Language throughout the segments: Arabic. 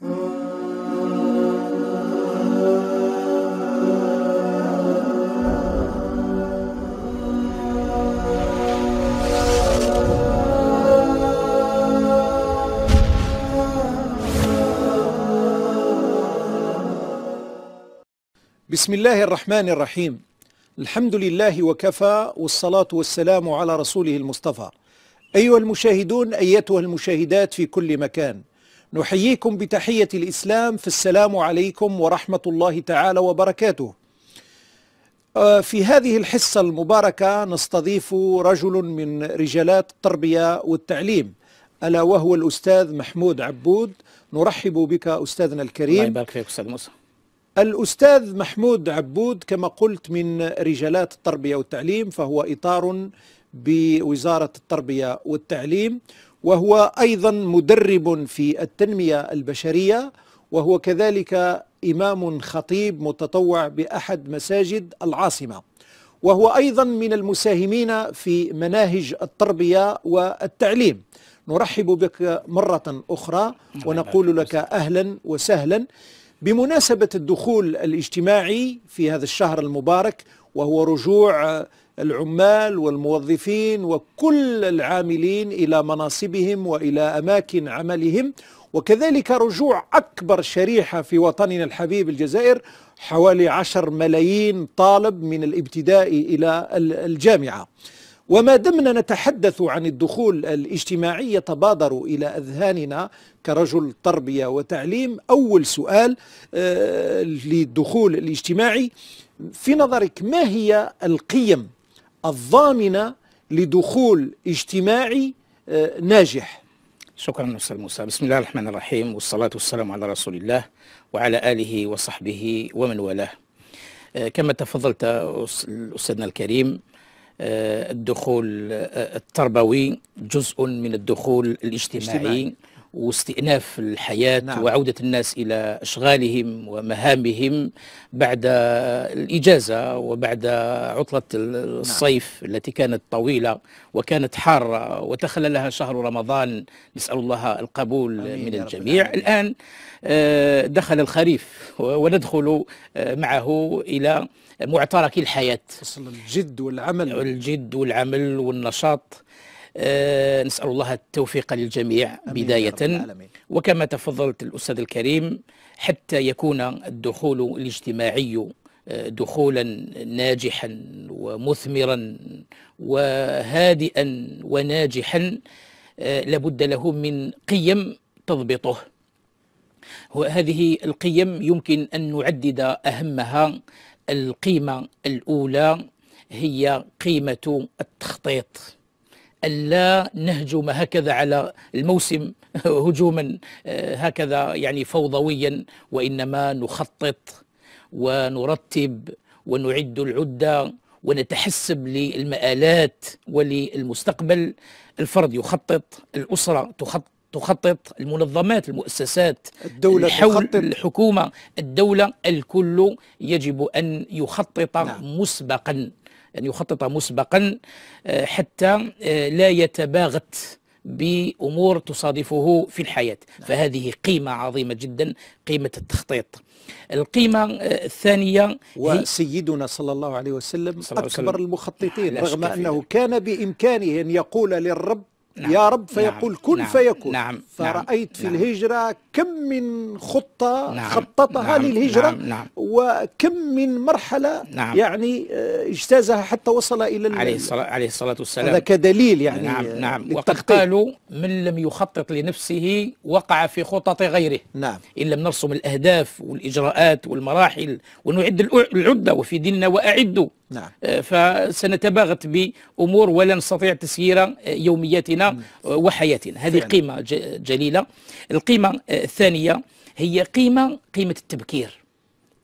بسم الله الرحمن الرحيم الحمد لله وكفى والصلاة والسلام على رسوله المصطفى أيها المشاهدون أيتها المشاهدات في كل مكان نحييكم بتحية الإسلام في السلام عليكم ورحمة الله تعالى وبركاته آه، في هذه الحصة المباركة نستضيف رجل من رجالات التربية والتعليم ألا وهو الأستاذ محمود عبود نرحب بك أستاذنا الكريم الله يبارك فيك أستاذ موسى الأستاذ محمود عبود كما قلت من رجالات التربية والتعليم فهو إطار بوزارة التربية والتعليم وهو أيضا مدرب في التنمية البشرية وهو كذلك إمام خطيب متطوع بأحد مساجد العاصمة وهو أيضا من المساهمين في مناهج التربية والتعليم نرحب بك مرة أخرى ونقول لك أهلا وسهلا بمناسبة الدخول الاجتماعي في هذا الشهر المبارك وهو رجوع العمال والموظفين وكل العاملين الى مناصبهم والى اماكن عملهم وكذلك رجوع اكبر شريحه في وطننا الحبيب الجزائر حوالي عشر ملايين طالب من الابتدائي الى الجامعه وما دمنا نتحدث عن الدخول الاجتماعي يتبادر الى اذهاننا كرجل تربيه وتعليم اول سؤال آه، للدخول الاجتماعي في نظرك ما هي القيم الضامنة لدخول اجتماعي آه، ناجح شكرا أستاذ موسى بسم الله الرحمن الرحيم والصلاة والسلام على رسول الله وعلى آله وصحبه ومن والاه آه، كما تفضلت أستاذنا الكريم آه، الدخول التربوي جزء من الدخول الاجتماعي, الاجتماعي. واستئناف الحياة نعم. وعودة الناس إلى أشغالهم ومهامهم بعد الإجازة وبعد عطلة نعم. الصيف نعم. التي كانت طويلة وكانت حارة وتخللها شهر رمضان نسأل الله القبول من الجميع الآن آه، دخل الخريف وندخل آه، معه إلى معترك الحياة الجد والعمل الجد والعمل والنشاط آه، نسأل الله التوفيق للجميع بداية وكما تفضلت الأستاذ الكريم حتى يكون الدخول الاجتماعي آه، دخولا ناجحا ومثمرا وهادئا وناجحا آه، لابد له من قيم تضبطه وهذه القيم يمكن أن نعدد أهمها القيمة الأولى هي قيمة التخطيط ألا نهجم هكذا على الموسم هجوما آه، هكذا يعني فوضويا وإنما نخطط ونرتب ونعد العدة ونتحسب للمآلات وللمستقبل الفرد يخطط الأسرة تخطط تخطط المنظمات المؤسسات الدولة الحول تخطط الحكومة الدولة الكل يجب أن يخطط نعم. مسبقا أن يخطط مسبقا آه، حتى آه، لا يتباغت بأمور تصادفه في الحياة نعم. فهذه قيمة عظيمة جدا قيمة التخطيط القيمة آه، الثانية وسيدنا صلى الله عليه وسلم صلى الله أكبر وسلم. المخططين رغم أنه كان بإمكانه أن يقول للرب نعم يا رب فيقول نعم كن نعم فيكون نعم فرأيت في نعم الهجرة كم من خطة نعم خططها نعم للهجرة نعم نعم وكم من مرحلة نعم يعني آه، اجتازها حتى وصل إلى عليه الصلاة, عليه الصلاة والسلام هذا كدليل يعني نعم نعم وقد قالوا من لم يخطط لنفسه وقع في خطط غيره نعم إن لم نرسم الأهداف والإجراءات والمراحل ونعد العدة وفي ديننا وأعدوا نعم. آه، فسنتباغت بأمور ولا نستطيع تسيير آه، يومياتنا آه، وحياتنا هذه فعلا. قيمة جليلة القيمة الثانية هي قيمة قيمة التبكير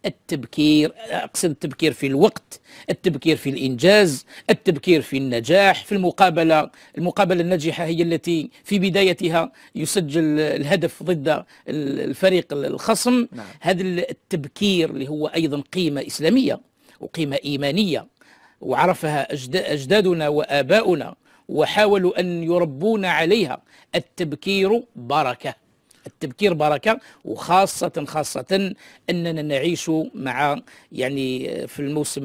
التبكير أقصد التبكير في الوقت التبكير في الإنجاز التبكير في النجاح في المقابلة المقابلة الناجحة هي التي في بدايتها يسجل الهدف ضد الفريق الخصم نعم. هذا التبكير اللي هو أيضا قيمة إسلامية وقيمة إيمانية وعرفها أجدادنا وآباؤنا وحاولوا أن يربونا عليها التبكير بركة التبكير بركة وخاصة خاصة أننا نعيش مع يعني في الموسم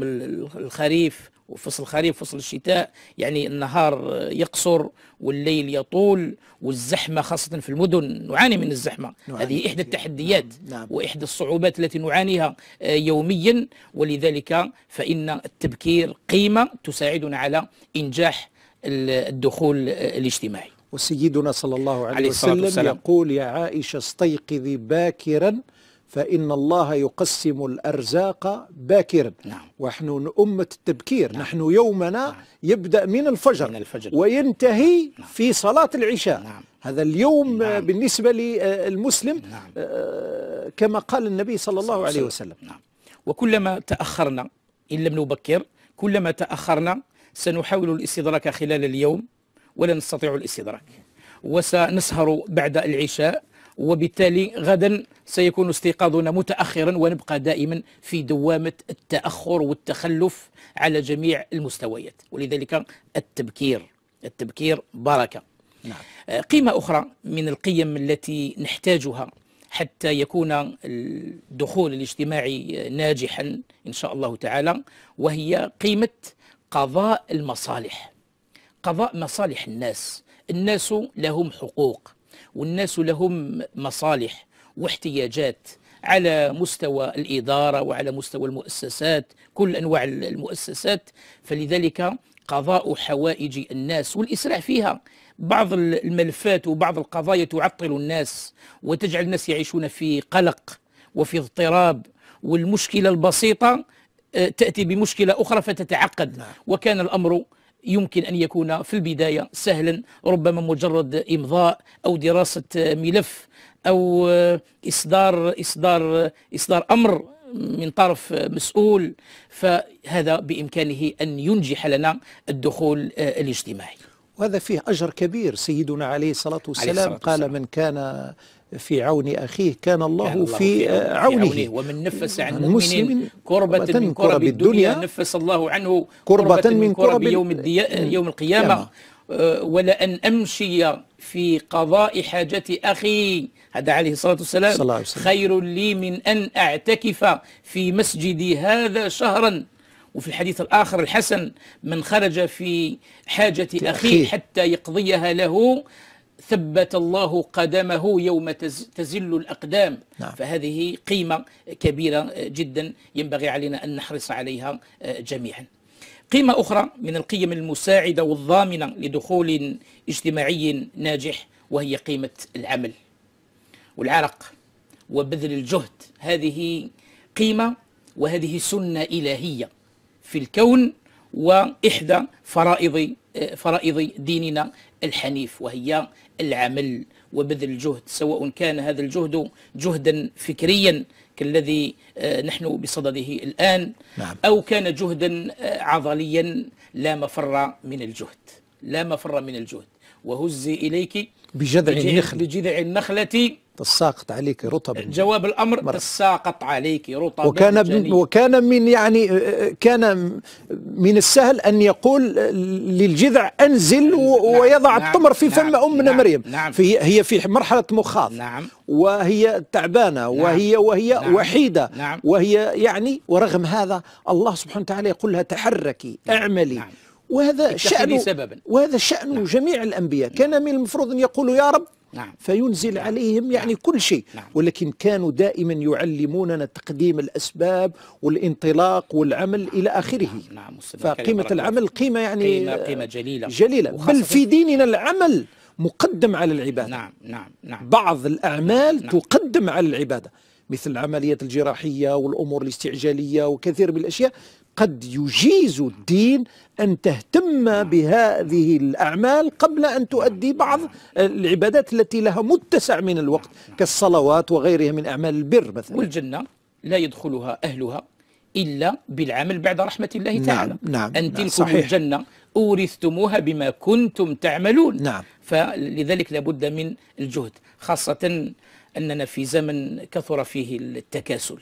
الخريف وفصل الخريف فصل الشتاء يعني النهار يقصر والليل يطول والزحمة خاصة في المدن نعاني من الزحمة نعاني هذه إحدى التحديات نعم. نعم. وإحدى الصعوبات التي نعانيها آه، يوميا ولذلك فإن التبكير قيمة تساعدنا على إنجاح الدخول الاجتماعي وسيدنا صلى الله عليه, عليه وسلم يقول يا عائشة استيقظي باكرا فإن الله يقسم الأرزاق باكرا نعم. ونحن أمة التبكير نعم. نحن يومنا نعم. يبدأ من الفجر, من الفجر وينتهي نعم. في صلاة العشاء نعم. هذا اليوم نعم. بالنسبة للمسلم نعم. آه، كما قال النبي صلى الله صلى عليه وسلم نعم. وكلما تأخرنا إن لم نبكر كلما تأخرنا سنحاول الاستدراك خلال اليوم ولا نستطيع الاستدراك وسنسهر بعد العشاء وبالتالي غدا سيكون استيقاظنا متأخرا ونبقى دائما في دوامة التأخر والتخلف على جميع المستويات ولذلك التبكير التبكير بركة نعم. آه، قيمة أخرى من القيم التي نحتاجها حتى يكون الدخول الاجتماعي ناجحا إن شاء الله تعالى وهي قيمة قضاء المصالح قضاء مصالح الناس الناس لهم حقوق والناس لهم مصالح واحتياجات على مستوى الإدارة وعلى مستوى المؤسسات كل أنواع المؤسسات فلذلك قضاء حوائج الناس والإسراع فيها بعض الملفات وبعض القضايا تعطل الناس وتجعل الناس يعيشون في قلق وفي اضطراب والمشكلة البسيطة آه، تأتي بمشكلة أخرى فتتعقد نعم. وكان الأمر يمكن أن يكون في البداية سهلا ربما مجرد إمضاء أو دراسة ملف أو إصدار إصدار إصدار أمر من طرف مسؤول فهذا بإمكانه أن ينجح لنا الدخول آه، الاجتماعي وهذا فيه أجر كبير سيدنا عليه الصلاة والسلام عليه الصلاة والسلام. قال من كان في عون أخيه كان الله, الله في, آه، عونه, في عونه ومن نفس عن مسلم كربة من كرب الدنيا نفس الله عنه كربة, من كرب يوم, آه، يوم القيامة آه، ولا أن أمشي في قضاء حاجة أخي هذا عليه الصلاة والسلام خير لي من أن أعتكف في مسجدي هذا شهرا وفي الحديث الآخر الحسن من خرج في حاجة أخيه حتى يقضيها له ثبت الله قدمه يوم تزل الأقدام نعم. فهذه قيمة كبيرة جدا ينبغي علينا أن نحرص عليها آه، جميعا قيمة أخرى من القيم المساعدة والضامنة لدخول اجتماعي ناجح وهي قيمة العمل والعرق وبذل الجهد هذه قيمة وهذه سنة إلهية في الكون وإحدى فرائض آه، فرائض ديننا الحنيف وهي العمل وبذل الجهد سواء كان هذا الجهد جهدا فكريا كالذي آه، نحن بصدده الآن نعم. أو كان جهدا آه، عضليا لا مفر من الجهد لا مفر من الجهد وهزي إليك بجذع النخل بجذع النخلة تساقط عليك رطب جواب الأمر تساقط عليك رطب وكان وكان من يعني آه، آه، كان من السهل أن يقول للجذع أنزل نعم، ويضع نعم التمر في نعم فم أمنا نعم مريم نعم في هي في مرحلة مخاض نعم وهي تعبانة نعم وهي وهي نعم وحيدة نعم وهي يعني ورغم هذا الله سبحانه وتعالى يقول لها تحركي نعم. اعملي نعم وهذا شأن سببا وهذا شأن نعم. جميع الأنبياء نعم. كان من المفروض أن يقولوا يا رب نعم. فينزل نعم. عليهم يعني نعم. كل شيء نعم. ولكن كانوا دائما يعلموننا تقديم الأسباب والانطلاق والعمل نعم. إلى آخره نعم. نعم. فقيمة العمل قيمة يعني قيمة, قيمة جليلة جليلة بل في ديننا العمل مقدم على العبادة نعم نعم نعم بعض الأعمال نعم. تقدم على العبادة مثل العمليات الجراحية والأمور الاستعجالية وكثير من الأشياء قد يجيز الدين أن تهتم بهذه الأعمال قبل أن تؤدي بعض العبادات التي لها متسع من الوقت كالصلوات وغيرها من أعمال البر مثلا والجنة لا يدخلها أهلها إلا بالعمل بعد رحمة الله نعم تعالى نعم أن نعم، تلكم نعم الجنة أورثتموها بما كنتم تعملون نعم فلذلك لابد من الجهد خاصة أننا في زمن كثر فيه التكاسل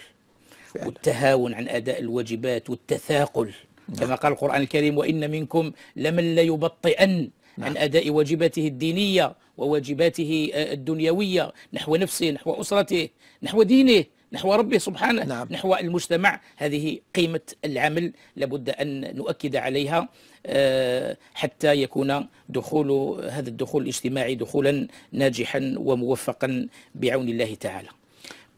والتهاون عن أداء الواجبات والتثاقل نعم. كما قال القرآن الكريم وإن منكم لمن ليبطئن نعم. عن أداء واجباته الدينية وواجباته الدنيوية نحو نفسه نحو أسرته نحو دينه نحو ربه سبحانه نعم. نحو المجتمع هذه قيمة العمل لابد أن نؤكد عليها آه، حتى يكون دخول هذا الدخول الاجتماعي دخولا ناجحا وموفقا بعون الله تعالى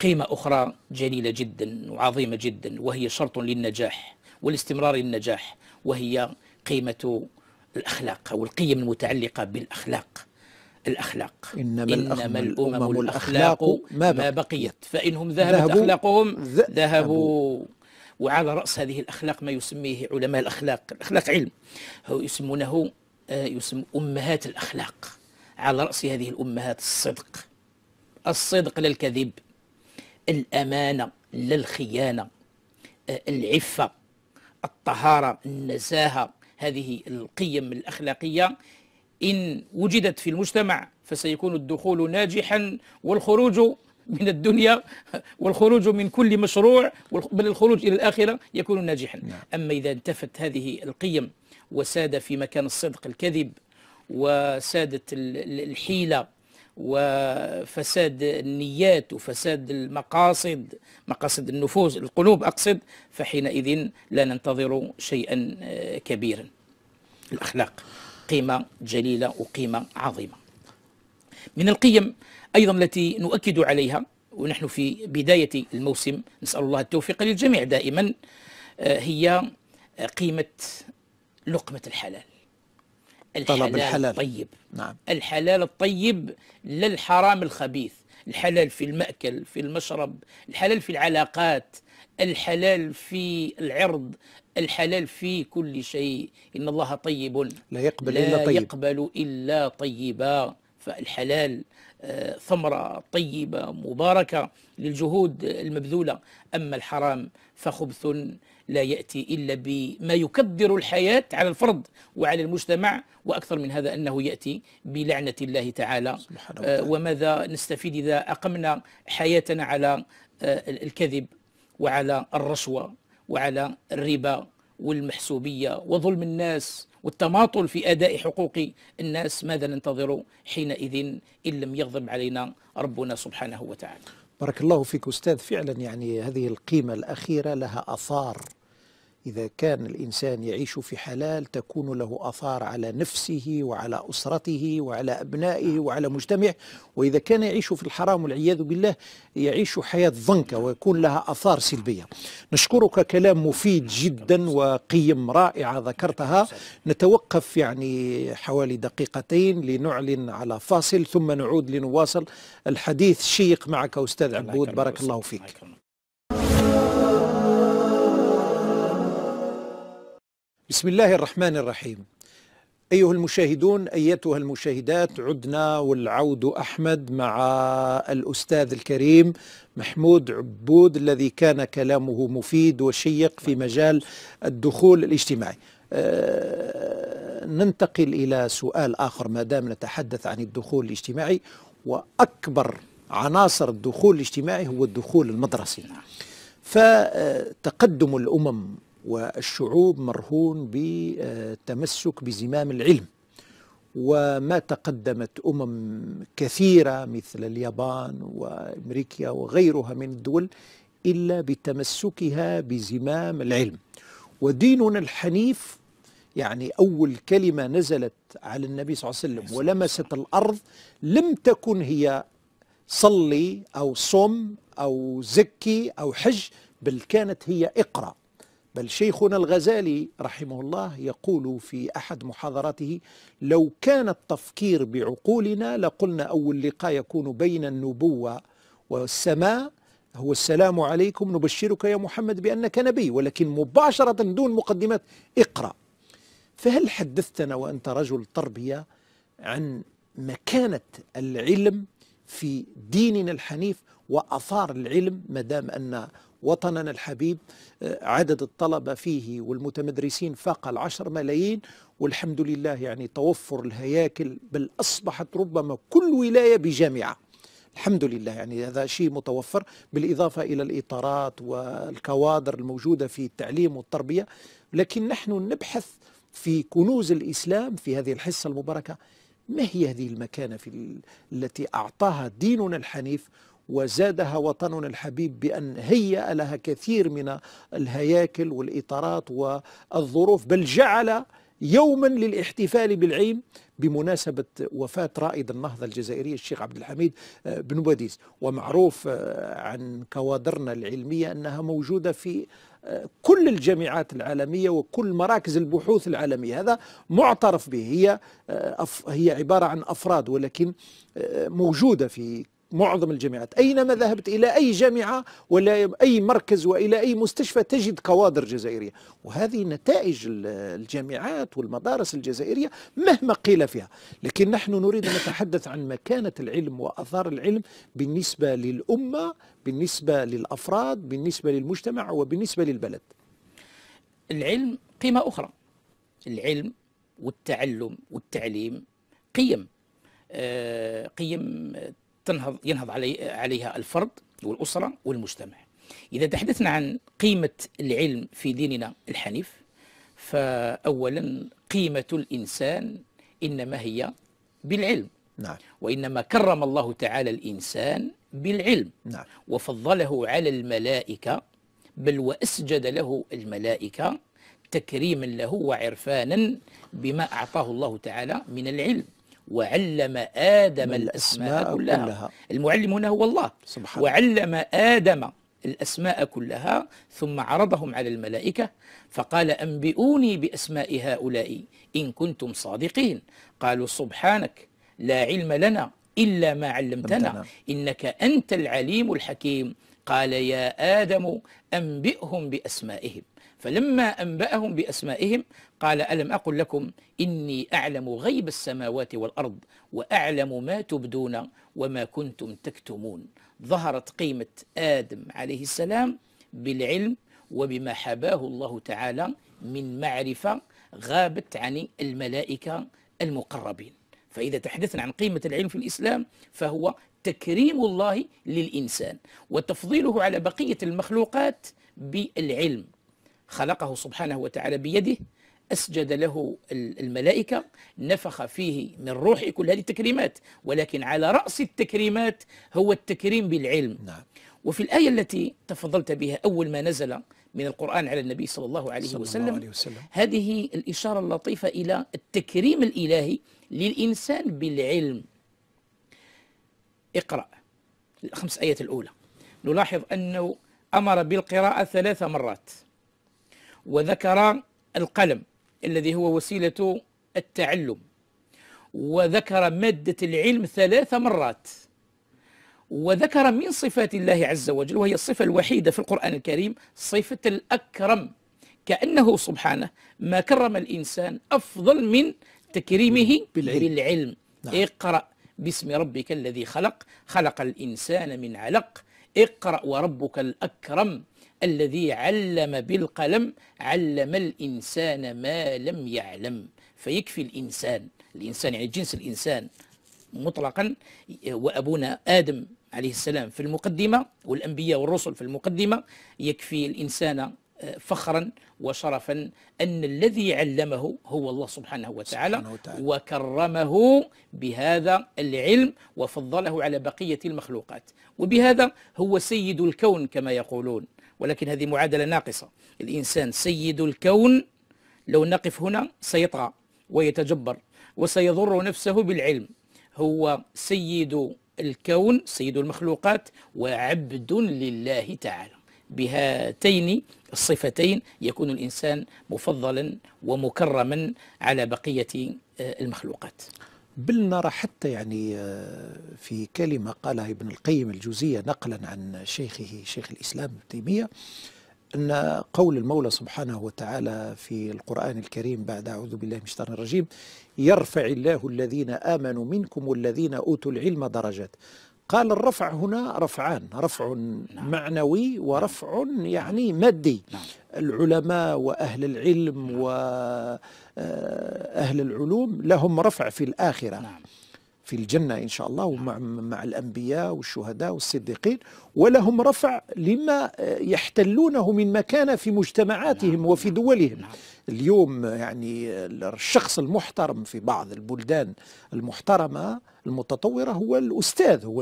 قيمة أخرى جليلة جدا وعظيمة جدا وهي شرط للنجاح والاستمرار للنجاح وهي قيمة الأخلاق أو القيم المتعلقة بالأخلاق الأخلاق إنما, إنما الأمم, الأمم الأخلاق, الأخلاق ما, بقيت, ما بقيت فإنهم ذهبت أخلاقهم ذهبوا وعلى رأس هذه الأخلاق ما يسميه علماء الأخلاق الأخلاق علم هو يسمونه آه، يسم أمهات الأخلاق على رأس هذه الأمهات الصدق الصدق للكذب الأمانة لا الخيانة آه، العفة الطهارة النزاهة هذه القيم الأخلاقية إن وجدت في المجتمع فسيكون الدخول ناجحا والخروج من الدنيا والخروج من كل مشروع بل الخروج إلى الآخرة يكون ناجحا نعم. أما إذا انتفت هذه القيم وساد في مكان الصدق الكذب وسادت الحيلة وفساد النيات وفساد المقاصد مقاصد النفوس القلوب أقصد فحينئذ لا ننتظر شيئا آه، كبيرا الأخلاق قيمة جليلة وقيمة عظيمة من القيم أيضا التي نؤكد عليها ونحن في بداية الموسم نسأل الله التوفيق للجميع دائما آه، هي قيمة لقمة الحلال الحلال طلب الحلال الطيب نعم. الحلال الطيب لا الحرام الخبيث الحلال في المأكل في المشرب الحلال في العلاقات الحلال في العرض الحلال في كل شيء إن الله طيب لا يقبل لا إلا طيب يقبل إلا طيبا فالحلال آه، ثمرة طيبة مباركة للجهود المبذولة أما الحرام فخبث لا يأتي إلا بما يكدر الحياة على الفرد وعلى المجتمع وأكثر من هذا أنه يأتي بلعنة الله تعالى آه، وماذا نستفيد إذا أقمنا حياتنا على آه، الكذب وعلى الرشوة وعلى الربا والمحسوبية وظلم الناس والتماطل في أداء حقوق الناس ماذا ننتظر حينئذ إن لم يغضب علينا ربنا سبحانه وتعالى بارك الله فيك أستاذ فعلا يعني هذه القيمة الأخيرة لها أثار إذا كان الإنسان يعيش في حلال تكون له أثار على نفسه وعلى أسرته وعلى أبنائه نعم. وعلى مجتمعه وإذا كان يعيش في الحرام والعياذ بالله يعيش حياة ضنكة ويكون لها أثار سلبية نشكرك كلام مفيد جدا نعم. وقيم رائعة ذكرتها نعم. نتوقف يعني حوالي دقيقتين لنعلن على فاصل ثم نعود لنواصل الحديث شيق معك أستاذ عبود بارك الله فيك بسم الله الرحمن الرحيم أيها المشاهدون أيتها المشاهدات عدنا والعود أحمد مع الأستاذ الكريم محمود عبود الذي كان كلامه مفيد وشيق في مجال الدخول الاجتماعي أه ننتقل إلى سؤال آخر ما دام نتحدث عن الدخول الاجتماعي وأكبر عناصر الدخول الاجتماعي هو الدخول المدرسي فتقدم الأمم والشعوب مرهون بالتمسك بزمام العلم وما تقدمت أمم كثيرة مثل اليابان وأمريكا وغيرها من الدول إلا بتمسكها بزمام العلم وديننا الحنيف يعني أول كلمة نزلت على النبي صلى الله عليه وسلم ولمست الأرض لم تكن هي صلي أو صم أو زكي أو حج بل كانت هي اقرأ بل شيخنا الغزالي رحمه الله يقول في احد محاضراته لو كان التفكير بعقولنا لقلنا اول لقاء يكون بين النبوه والسماء هو السلام عليكم نبشرك يا محمد بانك نبي ولكن مباشره دون مقدمات اقرا فهل حدثتنا وانت رجل تربيه عن مكانه العلم في ديننا الحنيف واثار العلم ما دام ان وطننا الحبيب آه، عدد الطلبة فيه والمتمدرسين فاق العشر ملايين والحمد لله يعني توفر الهياكل بل أصبحت ربما كل ولاية بجامعة الحمد لله يعني هذا شيء متوفر بالإضافة إلى الإطارات والكوادر الموجودة في التعليم والتربية لكن نحن نبحث في كنوز الإسلام في هذه الحصة المباركة ما هي هذه المكانة في التي أعطاها ديننا الحنيف وزادها وطننا الحبيب بأن هيأ لها كثير من الهياكل والإطارات والظروف بل جعل يوما للاحتفال بالعيم بمناسبة وفاة رائد النهضة الجزائرية الشيخ عبد الحميد آه، بن باديس ومعروف آه، عن كوادرنا العلمية أنها موجودة في آه، كل الجامعات العالمية وكل مراكز البحوث العالمية هذا معترف به هي هي عبارة عن أفراد ولكن موجودة في معظم الجامعات أينما ذهبت إلى أي جامعة ولا أي مركز وإلى أي مستشفى تجد كوادر جزائرية وهذه نتائج الجامعات والمدارس الجزائرية مهما قيل فيها لكن نحن نريد أن نتحدث عن مكانة العلم وأثار العلم بالنسبة للأمة بالنسبة للأفراد بالنسبة للمجتمع وبالنسبة للبلد العلم قيمة أخرى العلم والتعلم والتعليم قيم آه، قيم تنهض ينهض علي عليها الفرد والأسرة والمجتمع إذا تحدثنا عن قيمة العلم في ديننا الحنيف فأولا قيمة الإنسان إنما هي بالعلم نعم. وإنما كرم الله تعالى الإنسان بالعلم نعم. وفضله على الملائكة بل وأسجد له الملائكة تكريما له وعرفانا بما أعطاه الله تعالى من العلم وعلم آدم الأسماء كلها. كلها المعلم هنا هو الله سبحانه. وعلم آدم الأسماء كلها ثم عرضهم على الملائكة فقال أنبئوني بأسماء هؤلاء إن كنتم صادقين قالوا سبحانك لا علم لنا إلا ما علمتنا إنك أنت العليم الحكيم قال يا آدم أنبئهم بأسمائهم فلما أنبأهم بأسمائهم قال ألم أقل لكم إني أعلم غيب السماوات والأرض وأعلم ما تبدون وما كنتم تكتمون ظهرت قيمة آدم عليه السلام بالعلم وبما حباه الله تعالى من معرفة غابت عن الملائكة المقربين فإذا تحدثنا عن قيمة العلم في الإسلام فهو تكريم الله للإنسان وتفضيله على بقية المخلوقات بالعلم خلقه سبحانه وتعالى بيده أسجد له الملائكة نفخ فيه من روحه كل هذه التكريمات ولكن على رأس التكريمات هو التكريم بالعلم نعم. وفي الآية التي تفضلت بها أول ما نزل من القرآن على النبي صلى الله عليه, صلى وسلم, الله عليه وسلم هذه الإشارة اللطيفة إلى التكريم الإلهي للإنسان بالعلم اقرأ الخمس آيات الأولى نلاحظ أنه أمر بالقراءة ثلاث مرات وذكر القلم الذي هو وسيلة التعلم وذكر مادة العلم ثلاث مرات وذكر من صفات الله عز وجل وهي الصفة الوحيدة في القرآن الكريم صفة الأكرم كأنه سبحانه ما كرم الإنسان أفضل من تكريمه بالعلم, بالعلم. نعم. اقرأ باسم ربك الذي خلق خلق الإنسان من علق اقرأ وربك الأكرم الذي علم بالقلم علم الإنسان ما لم يعلم فيكفي الإنسان الإنسان يعني جنس الإنسان مطلقا وأبونا آدم عليه السلام في المقدمة والأنبياء والرسل في المقدمة يكفي الإنسان آه، فخرا وشرفا أن الذي علمه هو الله سبحانه وتعالى, سبحانه وتعالى وكرمه بهذا العلم وفضله على بقية المخلوقات وبهذا هو سيد الكون كما يقولون ولكن هذه معادلة ناقصة الإنسان سيد الكون لو نقف هنا سيطغى ويتجبر وسيضر نفسه بالعلم هو سيد الكون سيد المخلوقات وعبد لله تعالى بهاتين الصفتين يكون الإنسان مفضلا ومكرما على بقية آه، المخلوقات بل نرى حتى يعني آه، في كلمة قالها ابن القيم الجوزية نقلا عن شيخه شيخ الإسلام ابن تيمية أن قول المولى سبحانه وتعالى في القرآن الكريم بعد أعوذ بالله من الشيطان الرجيم يرفع الله الذين آمنوا منكم والذين أوتوا العلم درجات قال الرفع هنا رفعان رفع نعم. معنوي نعم. ورفع يعني نعم. مادي نعم. العلماء وأهل العلم نعم. وأهل آه، العلوم لهم رفع في الآخرة نعم. في الجنة إن شاء الله نعم. ومع مع الأنبياء والشهداء والصديقين ولهم رفع لما آه، يحتلونه من مكانة في مجتمعاتهم وفي دولهم نعم. اليوم يعني الشخص المحترم في بعض البلدان المحترمة المتطورة هو الأستاذ هو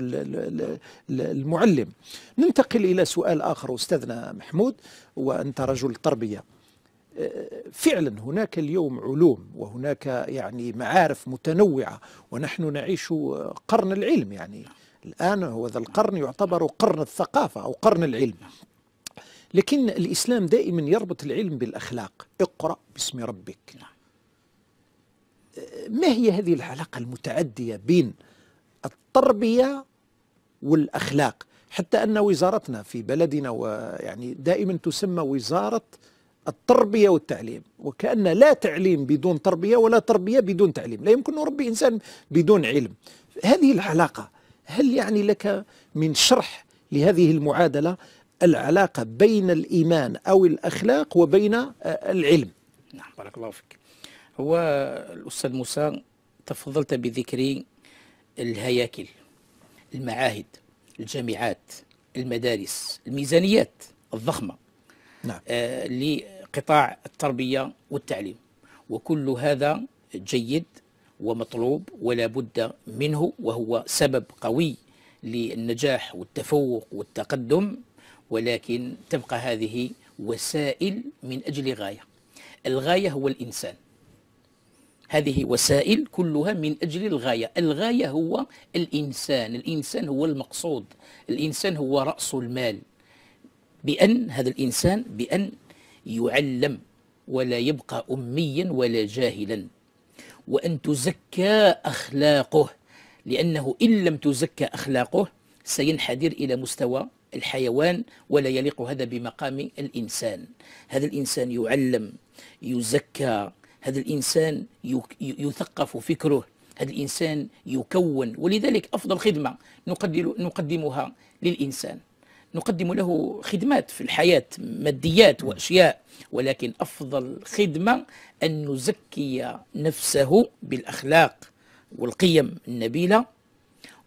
المعلم ننتقل إلى سؤال آخر أستاذنا محمود وأنت رجل تربية أه، فعلا هناك اليوم علوم وهناك يعني معارف متنوعة ونحن نعيش قرن العلم يعني الآن هو ذا القرن يعتبر قرن الثقافة أو قرن العلم لكن الإسلام دائما يربط العلم بالأخلاق اقرأ باسم ربك نعم. ما هي هذه العلاقة المتعدية بين التربية والأخلاق حتى أن وزارتنا في بلدنا ويعني دائما تسمى وزارة التربية والتعليم وكأن لا تعليم بدون تربية ولا تربية بدون تعليم لا يمكن نربي إنسان بدون علم هذه العلاقة هل يعني لك من شرح لهذه المعادلة العلاقة بين الإيمان أو الأخلاق وبين آه، العلم نعم بارك الله فيك هو الأستاذ موسى تفضلت بذكر الهياكل المعاهد الجامعات المدارس الميزانيات الضخمة نعم. آه لقطاع التربية والتعليم وكل هذا جيد ومطلوب ولا بد منه وهو سبب قوي للنجاح والتفوق والتقدم ولكن تبقى هذه وسائل من أجل غاية الغاية هو الإنسان هذه وسائل كلها من أجل الغاية الغاية هو الإنسان الإنسان هو المقصود الإنسان هو رأس المال بأن هذا الإنسان بأن يعلم ولا يبقى أميا ولا جاهلا وأن تزكى أخلاقه لأنه إن لم تزكى أخلاقه سينحدر إلى مستوى الحيوان ولا يليق هذا بمقام الإنسان هذا الإنسان يعلم يزكى هذا الإنسان يثقف فكره هذا الإنسان يكون ولذلك أفضل خدمة نقدمها للإنسان نقدم له خدمات في الحياة ماديات وأشياء ولكن أفضل خدمة أن نزكي نفسه بالأخلاق والقيم النبيلة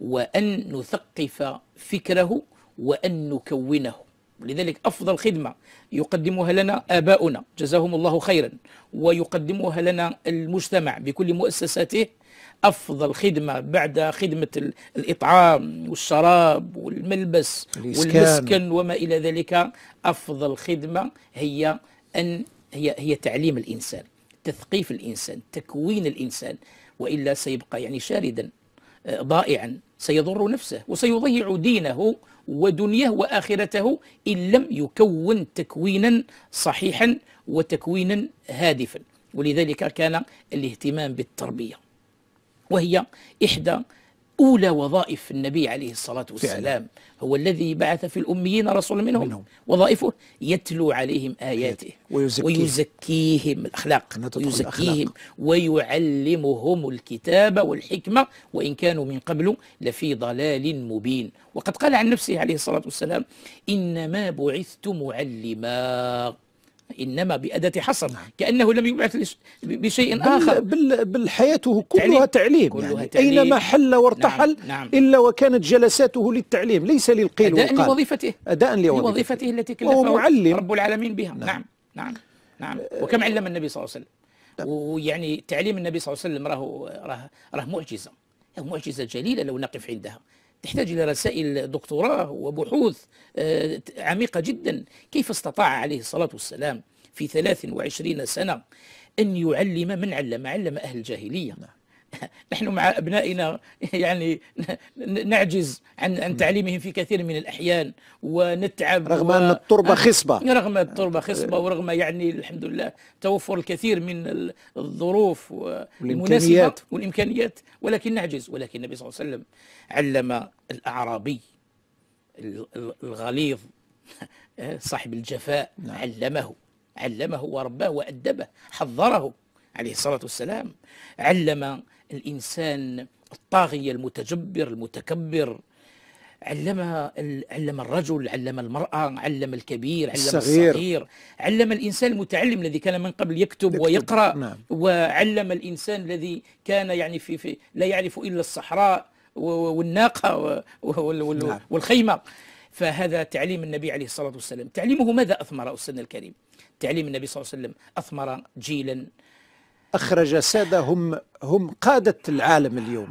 وأن نثقف فكره وأن نكونه لذلك أفضل خدمة يقدمها لنا آباؤنا جزاهم الله خيرا ويقدمها لنا المجتمع بكل مؤسساته أفضل خدمة بعد خدمة الإطعام والشراب والملبس والمسكن وما إلى ذلك أفضل خدمة هي أن هي هي تعليم الإنسان تثقيف الإنسان تكوين الإنسان وإلا سيبقى يعني شاردا آه، ضائعا سيضر نفسه وسيضيع دينه ودنياه وآخرته إن لم يكون تكوينا صحيحا وتكوينا هادفا ولذلك كان الاهتمام بالتربية وهي إحدى أولى وظائف النبي عليه الصلاة والسلام هو الذي بعث في الأميين رسولا منهم, منهم وظائفه يتلو عليهم آياته ويزكيهم الأخلاق ويزكيهم ويعلمهم الكتاب والحكمة وإن كانوا من قبل لفي ضلال مبين وقد قال عن نفسه عليه الصلاة والسلام إنما بعثت معلما إنما بأداة حصر نعم. كأنه لم يبعث بشيء آخر بل, بل حياته كلها تعليم, تعليم يعني. كلها يعني تعليم أينما حل وارتحل نعم نعم إلا وكانت جلساته للتعليم ليس للقيل أداء والقال لوظيفته أداء لوظيفته, التي كلفه معلم رب العالمين بها نعم نعم, نعم, نعم أه. وكم علم النبي صلى الله عليه وسلم ويعني تعليم النبي صلى الله عليه وسلم راه راه راه معجزه معجزه جليله لو نقف عندها تحتاج إلى رسائل دكتوراه وبحوث آه، عميقة جدا كيف استطاع عليه الصلاة والسلام في 23 سنة أن يعلم من علم علم أهل الجاهلية نعم. نحن مع أبنائنا يعني نعجز عن عن تعليمهم في كثير من الأحيان ونتعب رغم و... أن التربة آه، خصبة رغم التربة خصبة ورغم يعني الحمد لله توفر الكثير من الظروف والإمكانيات والإمكانيات ولكن نعجز ولكن النبي صلى الله عليه وسلم علم الأعرابي الغليظ صاحب الجفاء نعم. علمه علمه ورباه وأدبه حذره عليه الصلاة والسلام علم الإنسان الطاغيه المتجبر المتكبر علم علم الرجل علم المرأة علم الكبير علم الصغير, الصغير علم الإنسان المتعلم الذي كان من قبل يكتب, يكتب ويقرأ نعم. وعلم الإنسان الذي كان يعني في, في لا يعرف إلا الصحراء والناقة نعم. والخيمة فهذا تعليم النبي عليه الصلاة والسلام تعليمه ماذا أثمر أستاذنا الكريم تعليم النبي صلى الله عليه وسلم أثمر جيلا أخرج سادة هم هم قادة العالم اليوم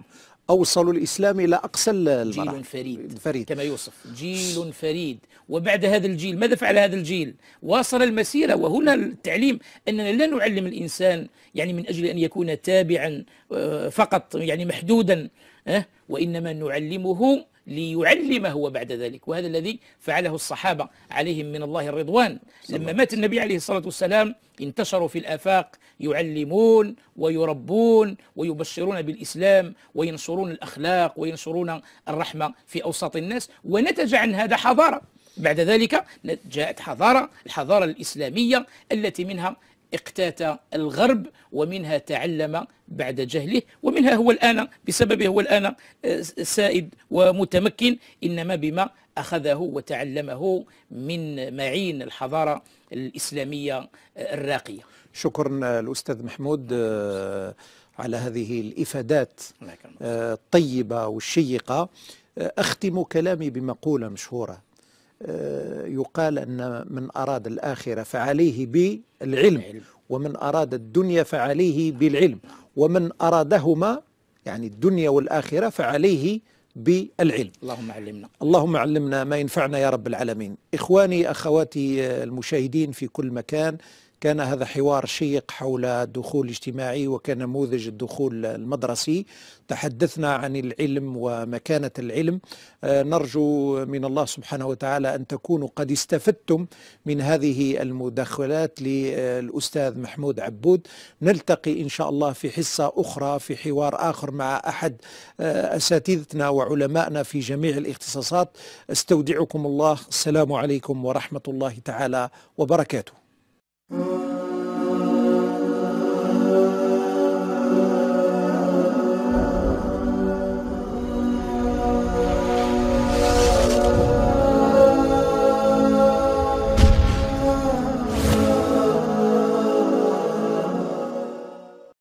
أوصلوا الإسلام إلى أقصى المراحل جيل فريد, فريد كما يوصف جيل فريد وبعد هذا الجيل ماذا فعل هذا الجيل واصل المسيرة وهنا التعليم أننا لا نعلم الإنسان يعني من أجل أن يكون تابعا آه، فقط يعني محدودا آه، وإنما نعلمه ليعلم هو بعد ذلك وهذا الذي فعله الصحابة عليهم من الله الرضوان لما مات النبي عليه الصلاة والسلام انتشروا في الآفاق يعلمون ويربون ويبشرون بالإسلام وينشرون الأخلاق وينشرون الرحمة في أوساط الناس ونتج عن هذا حضارة بعد ذلك جاءت حضارة الحضارة الإسلامية التي منها اقتات الغرب ومنها تعلم بعد جهله ومنها هو الآن بسببه هو الآن آه، سائد ومتمكن إنما بما أخذه وتعلمه من معين الحضارة الإسلامية الراقية شكرا الأستاذ محمود آه، على هذه الإفادات آه، الطيبة والشيقة أختم كلامي بمقولة مشهورة آه، يقال أن من أراد الآخرة فعليه بالعلم ومن أراد الدنيا فعليه بالعلم ومن أرادهما يعني الدنيا والآخرة فعليه بالعلم اللهم علمنا اللهم علمنا ما ينفعنا يا رب العالمين إخواني أخواتي المشاهدين في كل مكان كان هذا حوار شيق حول الدخول الاجتماعي وكنموذج الدخول المدرسي تحدثنا عن العلم ومكانة العلم آه، نرجو من الله سبحانه وتعالى أن تكونوا قد استفدتم من هذه المداخلات للأستاذ محمود عبود نلتقي إن شاء الله في حصة أخرى في حوار آخر مع أحد آه، أساتذتنا وعلمائنا في جميع الاختصاصات استودعكم الله السلام عليكم ورحمة الله تعالى وبركاته Música uhum.